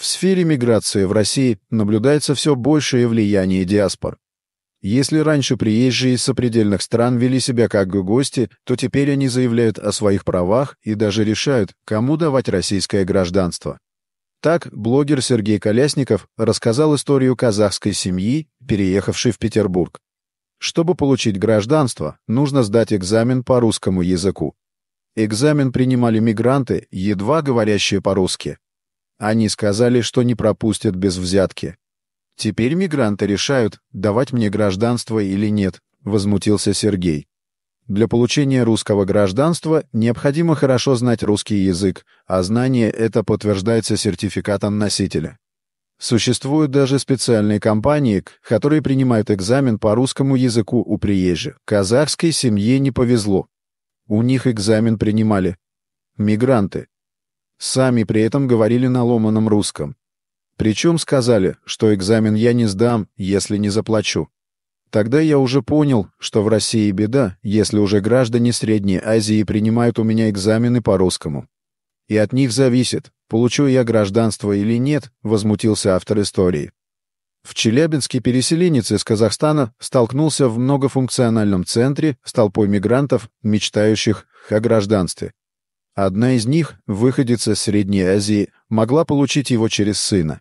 В сфере миграции в России наблюдается все большее влияние диаспор. Если раньше приезжие из сопредельных стран вели себя как гости, то теперь они заявляют о своих правах и даже решают, кому давать российское гражданство. Так блогер Сергей Колясников рассказал историю казахской семьи, переехавшей в Петербург. Чтобы получить гражданство, нужно сдать экзамен по русскому языку. Экзамен принимали мигранты, едва говорящие по-русски, они сказали, что не пропустят без взятки. Теперь мигранты решают, давать мне гражданство или нет, возмутился Сергей. Для получения русского гражданства необходимо хорошо знать русский язык, а знание это подтверждается сертификатом носителя. Существуют даже специальные компании, которые принимают экзамен по русскому языку у приезжих. Казахской семье не повезло. У них экзамен принимали мигранты. Сами при этом говорили на ломаном русском. Причем сказали, что экзамен я не сдам, если не заплачу. Тогда я уже понял, что в России беда, если уже граждане Средней Азии принимают у меня экзамены по-русскому. И от них зависит, получу я гражданство или нет, возмутился автор истории. В Челябинске переселенец из Казахстана столкнулся в многофункциональном центре с толпой мигрантов, мечтающих о гражданстве. Одна из них, выходец из Средней Азии, могла получить его через сына.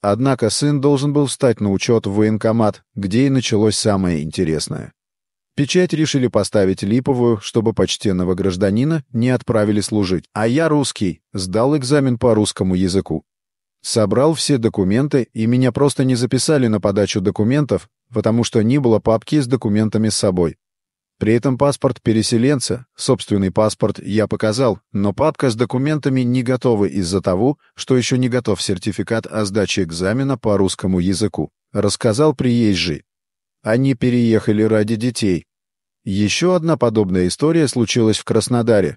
Однако сын должен был встать на учет в военкомат, где и началось самое интересное. Печать решили поставить липовую, чтобы почтенного гражданина не отправили служить. А я русский, сдал экзамен по русскому языку. Собрал все документы, и меня просто не записали на подачу документов, потому что не было папки с документами с собой. При этом паспорт переселенца, собственный паспорт я показал, но папка с документами не готова из-за того, что еще не готов сертификат о сдаче экзамена по русскому языку. Рассказал приезжий. Они переехали ради детей. Еще одна подобная история случилась в Краснодаре.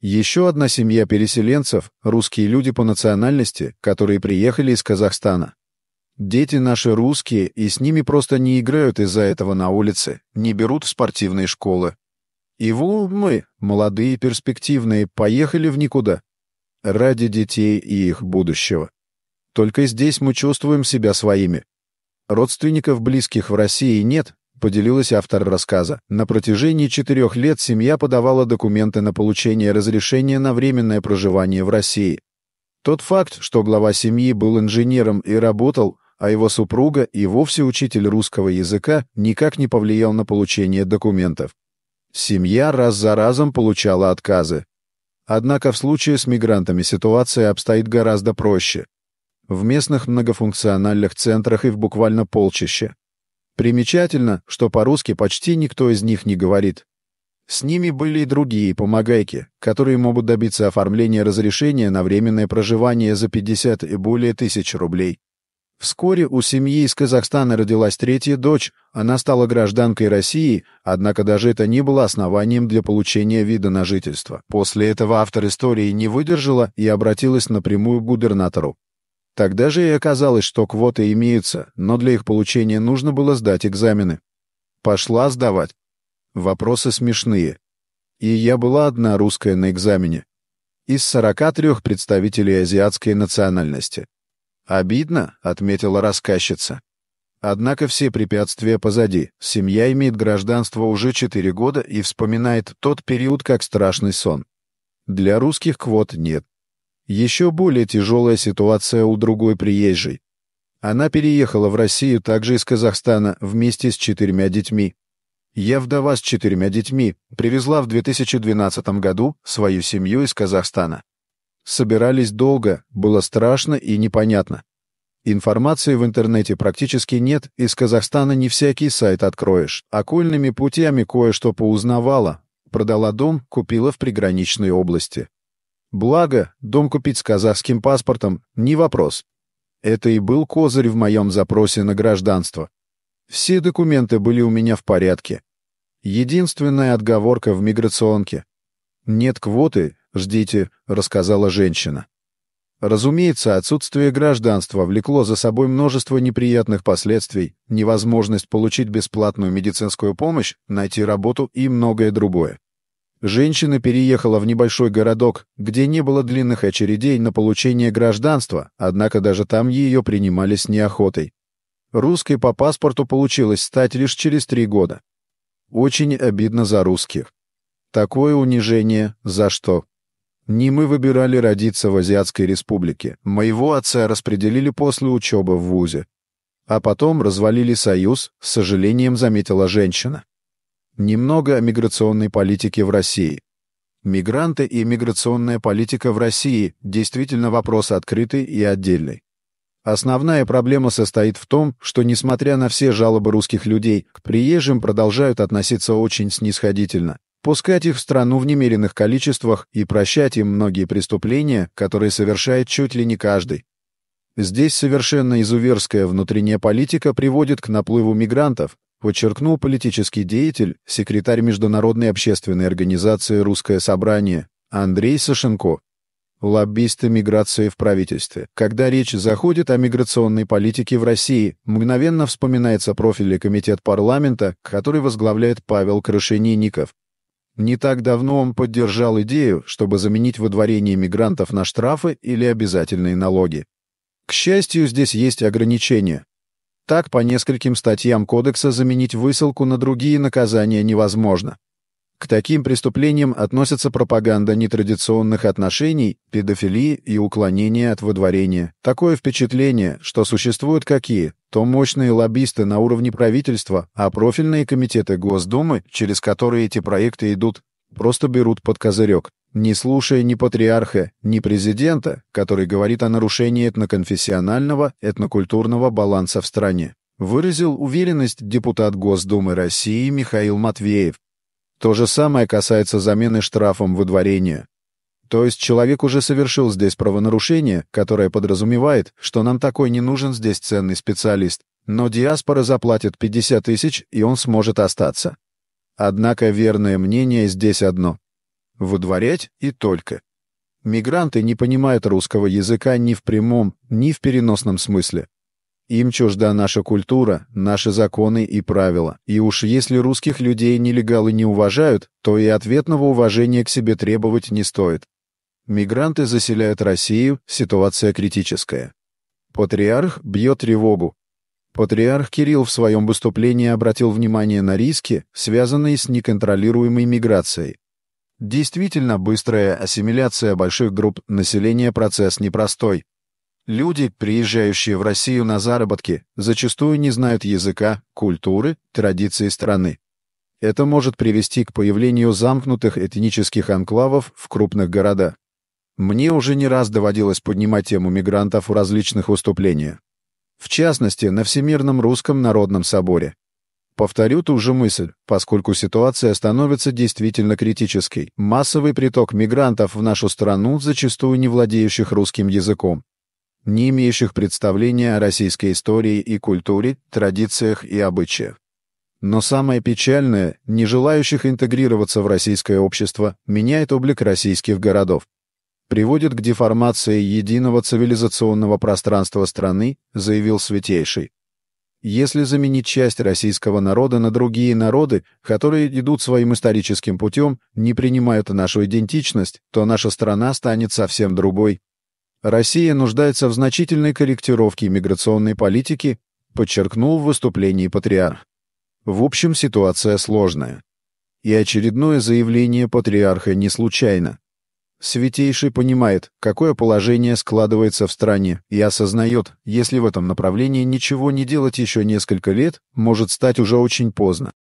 Еще одна семья переселенцев, русские люди по национальности, которые приехали из Казахстана. Дети наши русские, и с ними просто не играют из-за этого на улице, не берут в спортивные школы. И вот мы, молодые перспективные, поехали в никуда. Ради детей и их будущего. Только здесь мы чувствуем себя своими. Родственников близких в России нет, поделилась автор рассказа. На протяжении четырех лет семья подавала документы на получение разрешения на временное проживание в России. Тот факт, что глава семьи был инженером и работал, а его супруга и вовсе учитель русского языка никак не повлиял на получение документов. Семья раз за разом получала отказы. Однако в случае с мигрантами ситуация обстоит гораздо проще. В местных многофункциональных центрах и в буквально полчища. Примечательно, что по-русски почти никто из них не говорит. С ними были и другие помогайки, которые могут добиться оформления разрешения на временное проживание за 50 и более тысяч рублей. Вскоре у семьи из Казахстана родилась третья дочь, она стала гражданкой России, однако даже это не было основанием для получения вида на жительство. После этого автор истории не выдержала и обратилась напрямую к губернатору. Тогда же и оказалось, что квоты имеются, но для их получения нужно было сдать экзамены. Пошла сдавать. Вопросы смешные. И я была одна русская на экзамене. Из 43 представителей азиатской национальности. «Обидно», — отметила рассказчица. Однако все препятствия позади. Семья имеет гражданство уже 4 года и вспоминает тот период как страшный сон. Для русских квот нет. Еще более тяжелая ситуация у другой приезжей. Она переехала в Россию также из Казахстана вместе с четырьмя детьми. Я вдова с четырьмя детьми, привезла в 2012 году свою семью из Казахстана. Собирались долго, было страшно и непонятно. Информации в интернете практически нет, из Казахстана не всякий сайт откроешь. Окольными путями кое-что поузнавала. Продала дом, купила в приграничной области. Благо, дом купить с казахским паспортом – не вопрос. Это и был козырь в моем запросе на гражданство. Все документы были у меня в порядке. Единственная отговорка в миграционке. Нет квоты, ждите», — рассказала женщина. Разумеется, отсутствие гражданства влекло за собой множество неприятных последствий, невозможность получить бесплатную медицинскую помощь, найти работу и многое другое. Женщина переехала в небольшой городок, где не было длинных очередей на получение гражданства, однако даже там ее принимали с неохотой. Русской по паспорту получилось стать лишь через три года. Очень обидно за русских. Такое унижение за что? Не мы выбирали родиться в Азиатской республике. Моего отца распределили после учебы в ВУЗе. А потом развалили союз, с сожалением заметила женщина. Немного о миграционной политике в России. Мигранты и миграционная политика в России – действительно вопрос открытый и отдельный. Основная проблема состоит в том, что, несмотря на все жалобы русских людей, к приезжим продолжают относиться очень снисходительно пускать их в страну в немеренных количествах и прощать им многие преступления, которые совершает чуть ли не каждый. Здесь совершенно изуверская внутренняя политика приводит к наплыву мигрантов, подчеркнул политический деятель, секретарь Международной общественной организации «Русское собрание» Андрей Сашенко. Лоббисты миграции в правительстве. Когда речь заходит о миграционной политике в России, мгновенно вспоминается профиль и комитет парламента, который возглавляет Павел Крышенинников. Не так давно он поддержал идею, чтобы заменить выдворение мигрантов на штрафы или обязательные налоги. К счастью, здесь есть ограничения. Так, по нескольким статьям кодекса заменить высылку на другие наказания невозможно. К таким преступлениям относятся пропаганда нетрадиционных отношений, педофилии и уклонение от выдворения. Такое впечатление, что существуют какие? То мощные лоббисты на уровне правительства, а профильные комитеты Госдумы, через которые эти проекты идут, просто берут под козырек, не слушая ни патриарха, ни президента, который говорит о нарушении этноконфессионального, этнокультурного баланса в стране. Выразил уверенность депутат Госдумы России Михаил Матвеев, то же самое касается замены штрафом выдворения. То есть человек уже совершил здесь правонарушение, которое подразумевает, что нам такой не нужен здесь ценный специалист, но диаспора заплатит 50 тысяч, и он сможет остаться. Однако верное мнение здесь одно. Выдворять и только. Мигранты не понимают русского языка ни в прямом, ни в переносном смысле. Им чужда наша культура, наши законы и правила. И уж если русских людей нелегалы не уважают, то и ответного уважения к себе требовать не стоит. Мигранты заселяют Россию, ситуация критическая. Патриарх бьет тревогу. Патриарх Кирилл в своем выступлении обратил внимание на риски, связанные с неконтролируемой миграцией. Действительно, быстрая ассимиляция больших групп населения – процесс непростой. Люди, приезжающие в Россию на заработки, зачастую не знают языка, культуры, традиций страны. Это может привести к появлению замкнутых этнических анклавов в крупных городах. Мне уже не раз доводилось поднимать тему мигрантов в различных выступлениях. В частности, на Всемирном русском народном соборе. Повторю ту же мысль, поскольку ситуация становится действительно критической. Массовый приток мигрантов в нашу страну, зачастую не владеющих русским языком, не имеющих представления о российской истории и культуре, традициях и обычаях. Но самое печальное, не желающих интегрироваться в российское общество, меняет облик российских городов, приводит к деформации единого цивилизационного пространства страны, заявил Святейший. Если заменить часть российского народа на другие народы, которые идут своим историческим путем, не принимают нашу идентичность, то наша страна станет совсем другой. Россия нуждается в значительной корректировке миграционной политики, подчеркнул в выступлении патриарх. В общем, ситуация сложная. И очередное заявление патриарха не случайно. Святейший понимает, какое положение складывается в стране и осознает, если в этом направлении ничего не делать еще несколько лет, может стать уже очень поздно.